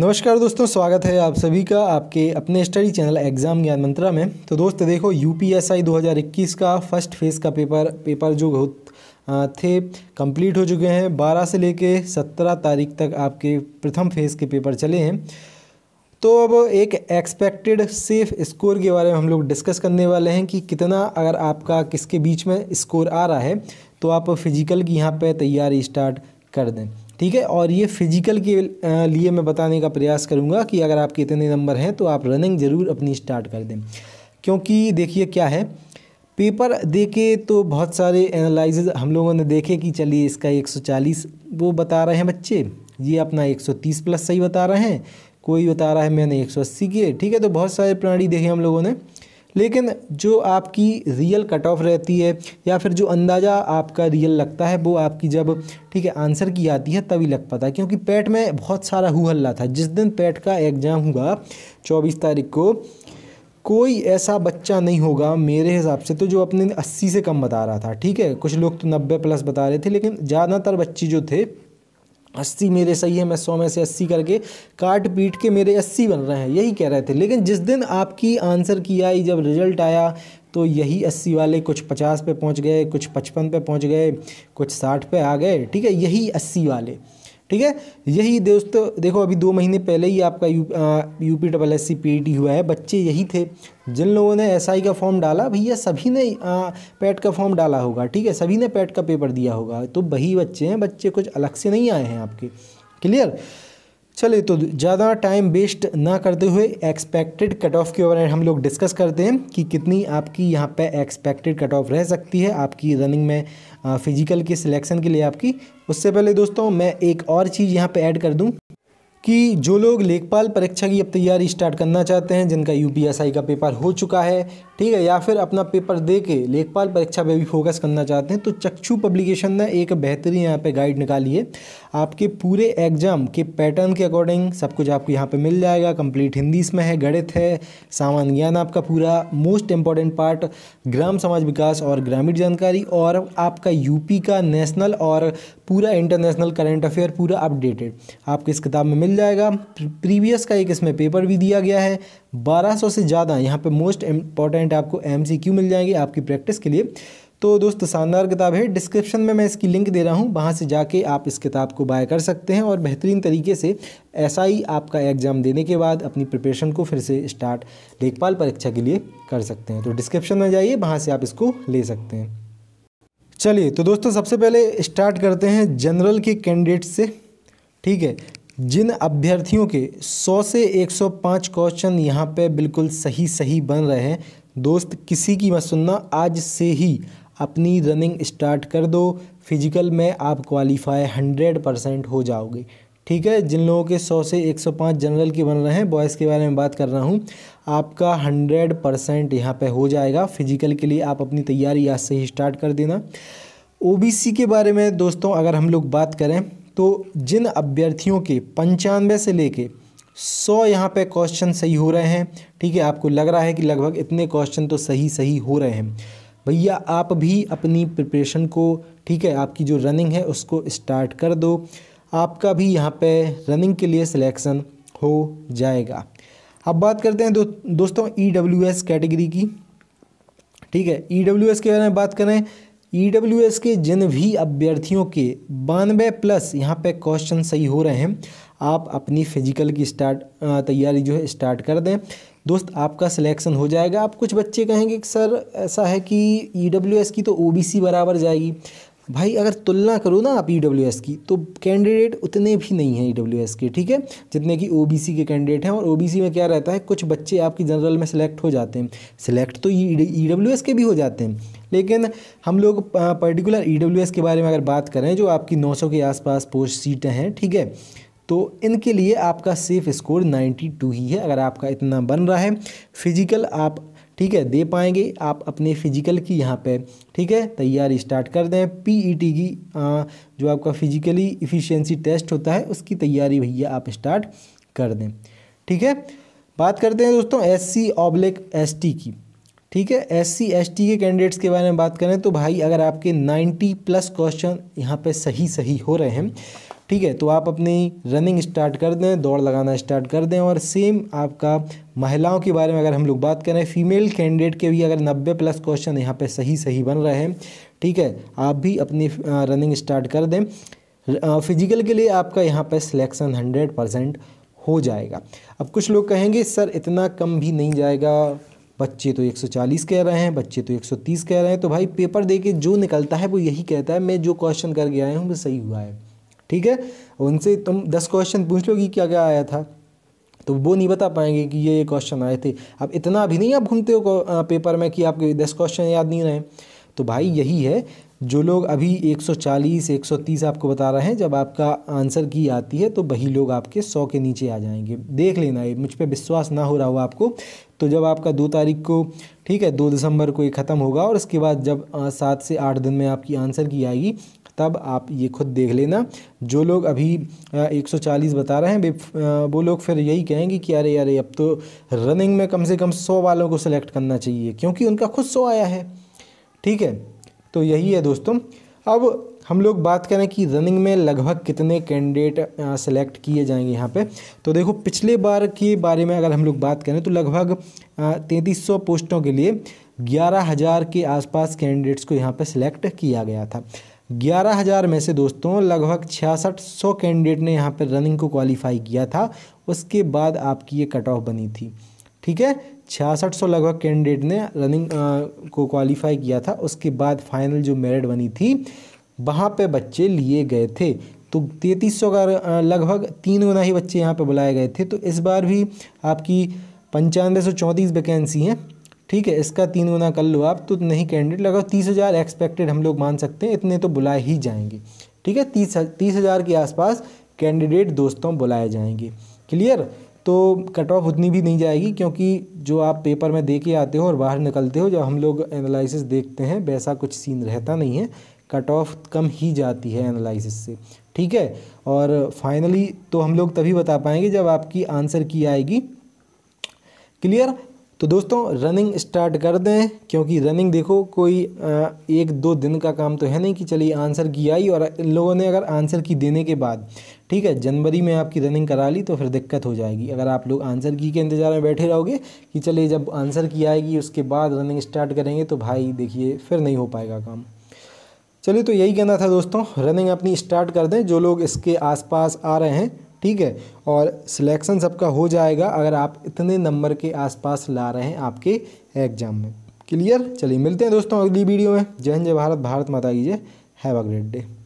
नमस्कार दोस्तों स्वागत है आप सभी का आपके अपने स्टडी चैनल एग्जाम ज्ञान मंत्रा में तो दोस्त देखो यूपीएसआई 2021 का फर्स्ट फेज़ का पेपर पेपर जो थे कंप्लीट हो चुके हैं 12 से लेके 17 तारीख तक आपके प्रथम फेज़ के पेपर चले हैं तो अब एक एक्सपेक्टेड सेफ स्कोर के बारे में हम लोग डिस्कस करने वाले हैं कि कितना अगर आपका किसके बीच में स्कोर आ रहा है तो आप फिजिकल की यहाँ पर तैयारी स्टार्ट कर दें ठीक है और ये फिजिकल के लिए मैं बताने का प्रयास करूँगा कि अगर आपके इतने नंबर हैं तो आप रनिंग ज़रूर अपनी स्टार्ट कर दें क्योंकि देखिए क्या है पेपर देखे तो बहुत सारे एनालाइज हम लोगों ने देखे कि चलिए इसका 140 वो बता रहे हैं बच्चे ये अपना 130 प्लस सही बता रहे हैं कोई बता रहा है मैंने 180 किए ठीक है तो बहुत सारे प्रणाली देखे हम लोगों ने लेकिन जो आपकी रियल कट ऑफ रहती है या फिर जो अंदाज़ा आपका रियल लगता है वो आपकी जब ठीक है आंसर की आती है तभी लग पाता है क्योंकि पैट में बहुत सारा हु हल्ला था जिस दिन पैट का एग्ज़ाम हुआ चौबीस तारीख को कोई ऐसा बच्चा नहीं होगा मेरे हिसाब से तो जो अपने अस्सी से कम बता रहा था ठीक है कुछ लोग तो नब्बे प्लस बता रहे थे लेकिन ज़्यादातर बच्चे जो थे अस्सी मेरे सही है मैं सौ में से अस्सी करके काट पीट के मेरे अस्सी बन रहे हैं यही कह रहे थे लेकिन जिस दिन आपकी आंसर की आई जब रिजल्ट आया तो यही अस्सी वाले कुछ पचास पे पहुंच गए कुछ पचपन पे पहुंच गए कुछ साठ पे आ गए ठीक है यही अस्सी वाले ठीक है यही दोस्त देखो अभी दो महीने पहले ही आपका U U P double S C P T हुआ है बच्चे यही थे जिन लोगों ने एस आई का फॉर्म डाला भैया सभी ने पैट e का फॉर्म डाला होगा ठीक है सभी ने पैट e का पेपर दिया होगा तो वही बच्चे हैं बच्चे कुछ अलग से नहीं आए हैं आपके क्लियर चलिए तो ज़्यादा टाइम वेस्ट ना करते हुए एक्सपेक्टेड कट ऑफ के ओवर हम लोग डिस्कस करते हैं कि कितनी आपकी यहाँ पे एक्सपेक्टेड कट ऑफ रह सकती है आपकी रनिंग में फिजिकल के सिलेक्शन के लिए आपकी उससे पहले दोस्तों मैं एक और चीज़ यहाँ पे ऐड कर दूँ कि जो लोग लेखपाल परीक्षा की अब तैयारी स्टार्ट करना चाहते हैं जिनका यू का पेपर हो चुका है ठीक है या फिर अपना पेपर दे के लेखपाल परीक्षा पे भी फोकस करना चाहते हैं तो चक्षु पब्लिकेशन ने एक बेहतरीन यहाँ पे गाइड निकाली है आपके पूरे एग्जाम के पैटर्न के अकॉर्डिंग सब कुछ आपको यहाँ पे मिल जाएगा कंप्लीट हिंदी इसमें है गणित है सामान्य ज्ञान आपका पूरा मोस्ट इंपॉर्टेंट पार्ट ग्राम समाज विकास और ग्रामीण जानकारी और आपका यूपी का नेशनल और पूरा इंटरनेशनल करेंट अफेयर पूरा अपडेटेड आपको इस किताब में मिल जाएगा प्रीवियस का एक इसमें पेपर भी दिया गया है 1200 से ज़्यादा यहाँ पे मोस्ट इंपॉर्टेंट आपको एम मिल जाएंगे आपकी प्रैक्टिस के लिए तो दोस्त शानदार किताब है डिस्क्रिप्शन में मैं इसकी लिंक दे रहा हूँ वहाँ से जाके आप इस किताब को बाय कर सकते हैं और बेहतरीन तरीके से ऐसा ही आपका एग्ज़ाम देने के बाद अपनी प्रिपरेशन को फिर से स्टार्ट लेखपाल परीक्षा के लिए कर सकते हैं तो डिस्क्रिप्शन में जाइए वहाँ से आप इसको ले सकते हैं चलिए तो दोस्तों सबसे पहले स्टार्ट करते हैं जनरल के कैंडिडेट से ठीक है जिन अभ्यर्थियों के 100 से 105 क्वेश्चन यहाँ पे बिल्कुल सही सही बन रहे हैं दोस्त किसी की मत सुनना आज से ही अपनी रनिंग स्टार्ट कर दो फिजिकल में आप क्वालिफाई हंड्रेड परसेंट हो जाओगे ठीक है जिन लोगों के 100 से 105 जनरल के बन रहे हैं बॉयज़ के बारे में बात कर रहा हूँ आपका 100 परसेंट यहाँ पर हो जाएगा फिजिकल के लिए आप अपनी तैयारी आज से ही स्टार्ट कर देना ओबीसी के बारे में दोस्तों अगर हम लोग बात करें तो जिन अभ्यर्थियों के पंचानवे से लेके सौ यहाँ पे क्वेश्चन सही हो रहे हैं ठीक है आपको लग रहा है कि लगभग इतने क्वेश्चन तो सही सही हो रहे हैं भैया आप भी अपनी प्रिपरेशन को ठीक है आपकी जो रनिंग है उसको स्टार्ट कर दो आपका भी यहाँ पे रनिंग के लिए सिलेक्शन हो जाएगा अब बात करते हैं दो, दोस्तों ई डब्ल्यू एस कैटेगरी की ठीक है ई डब्ल्यू एस के बारे में बात करें ई e के जिन भी अभ्यर्थियों के बानवे प्लस यहाँ पे क्वेश्चन सही हो रहे हैं आप अपनी फिजिकल की स्टार्ट तैयारी जो है स्टार्ट कर दें दोस्त आपका सिलेक्शन हो जाएगा आप कुछ बच्चे कहेंगे कि सर ऐसा है कि ई e की तो ओ बराबर जाएगी भाई अगर तुलना करो ना आप ई e की तो कैंडिडेट उतने भी नहीं हैं ई के ठीक है जितने कि ओ के कैंडिडेट हैं और ओ में क्या रहता है कुछ बच्चे आपकी जनरल में सिलेक्ट हो जाते हैं सिलेक्ट तो ई के भी हो जाते हैं लेकिन हम लोग पर्टिकुलर ई e के बारे में अगर बात करें जो आपकी 900 के आसपास पोस्ट सीटें हैं ठीक है तो इनके लिए आपका सेफ स्कोर 92 ही है अगर आपका इतना बन रहा है फिजिकल आप ठीक है दे पाएंगे आप अपने फिजिकल की यहाँ पे ठीक है तैयारी स्टार्ट कर दें पीईटी e की आ, जो आपका फिजिकली इफ़िशेंसी टेस्ट होता है उसकी तैयारी भैया आप स्टार्ट कर दें ठीक है बात करते हैं दोस्तों S C oblique S T की ठीक है एस सी एस टी के कैंडिडेट्स के बारे में बात करें तो भाई अगर आपके 90 प्लस क्वेश्चन यहाँ पे सही सही हो रहे हैं ठीक है तो आप अपनी रनिंग स्टार्ट कर दें दौड़ लगाना स्टार्ट कर दें और सेम आपका महिलाओं के बारे में अगर हम लोग बात करें फीमेल कैंडिडेट के भी अगर 90 प्लस क्वेश्चन यहाँ पे सही सही बन रहे हैं ठीक है आप भी अपनी रनिंग स्टार्ट कर दें फिजिकल के लिए आपका यहाँ पर सिलेक्शन हंड्रेड परसेंट हो जाएगा अब कुछ लोग कहेंगे सर इतना कम भी नहीं जाएगा बच्चे तो 140 कह रहे हैं बच्चे तो 130 कह रहे हैं तो भाई पेपर दे के जो निकलता है वो यही कहता है मैं जो क्वेश्चन करके आया हूँ वो सही हुआ है ठीक है उनसे तुम दस क्वेश्चन पूछ लो कि क्या क्या आया था तो वो नहीं बता पाएंगे कि ये ये क्वेश्चन आए थे अब इतना भी नहीं आप घूमते हो पेपर में कि आपके दस क्वेश्चन याद नहीं रहे तो भाई यही है जो लोग अभी 140 130 आपको बता रहे हैं जब आपका आंसर की आती है तो वही लोग आपके 100 के नीचे आ जाएंगे देख लेना ये मुझ पर विश्वास ना हो रहा हो आपको तो जब आपका दो तारीख को ठीक है दो दिसंबर को ये ख़त्म होगा और इसके बाद जब सात से आठ दिन में आपकी आंसर की आएगी तब आप ये खुद देख लेना जो लोग अभी 140 बता रहे हैं वो लोग फिर यही कहेंगे कि अरे अरे अब तो रनिंग में कम से कम सौ वालों को सिलेक्ट करना चाहिए क्योंकि उनका खुद सौ आया है ठीक है तो यही है दोस्तों अब हम लोग बात करें कि रनिंग में लगभग कितने कैंडिडेट सेलेक्ट किए जाएंगे यहाँ पे तो देखो पिछले बार के बारे में अगर हम लोग बात करें तो लगभग तैंतीस सौ पोस्टों के लिए ग्यारह हज़ार के आसपास कैंडिडेट्स को यहाँ पे सिलेक्ट किया गया था ग्यारह हज़ार में से दोस्तों लगभग छियासठ सौ कैंडिडेट ने यहाँ पर रनिंग को क्वालिफाई किया था उसके बाद आपकी ये कट ऑफ बनी थी ठीक है छियासठ सौ लगभग कैंडिडेट ने रनिंग को क्वालिफाई किया था उसके बाद फाइनल जो मेरिट बनी थी वहाँ पे बच्चे लिए गए थे तो तैंतीस सौ का लगभग तीन गुना ही बच्चे यहाँ पे बुलाए गए थे तो इस बार भी आपकी पंचानवे सौ चौंतीस वैकेंसी हैं ठीक है इसका तीन गुना कर लो आप तो नहीं कैंडिडेट लगभग तीस हज़ार एक्सपेक्टेड हम लोग मान सकते हैं इतने तो बुलाए ही जाएंगे ठीक है तीस तीस हज़ार के आसपास कैंडिडेट दोस्तों बुलाए जाएंगे क्लियर तो कट ऑफ उतनी भी नहीं जाएगी क्योंकि जो आप पेपर में दे के आते हो और बाहर निकलते हो जब हम लोग एनालिसिस देखते हैं वैसा कुछ सीन रहता नहीं है कट ऑफ कम ही जाती है एनालिसिस से ठीक है और फाइनली तो हम लोग तभी बता पाएंगे जब आपकी आंसर की आएगी क्लियर तो दोस्तों रनिंग स्टार्ट कर दें क्योंकि रनिंग देखो कोई एक दो दिन का काम तो है नहीं कि चलिए आंसर की आई और इन लोगों ने अगर आंसर की देने के बाद ठीक है जनवरी में आपकी रनिंग करा ली तो फिर दिक्कत हो जाएगी अगर आप लोग आंसर की के इंतज़ार में बैठे रहोगे कि चलिए जब आंसर की आएगी उसके बाद रनिंग स्टार्ट करेंगे तो भाई देखिए फिर नहीं हो पाएगा काम चलिए तो यही कहना था दोस्तों रनिंग अपनी स्टार्ट कर दें जो लोग इसके आसपास आ रहे हैं ठीक है और सिलेक्शन सबका हो जाएगा अगर आप इतने नंबर के आसपास ला रहे हैं आपके एग्जाम में क्लियर चलिए मिलते हैं दोस्तों अगली वीडियो में जय हिंद जय भारत भारत माता की जय हैव अ ग्रेट डे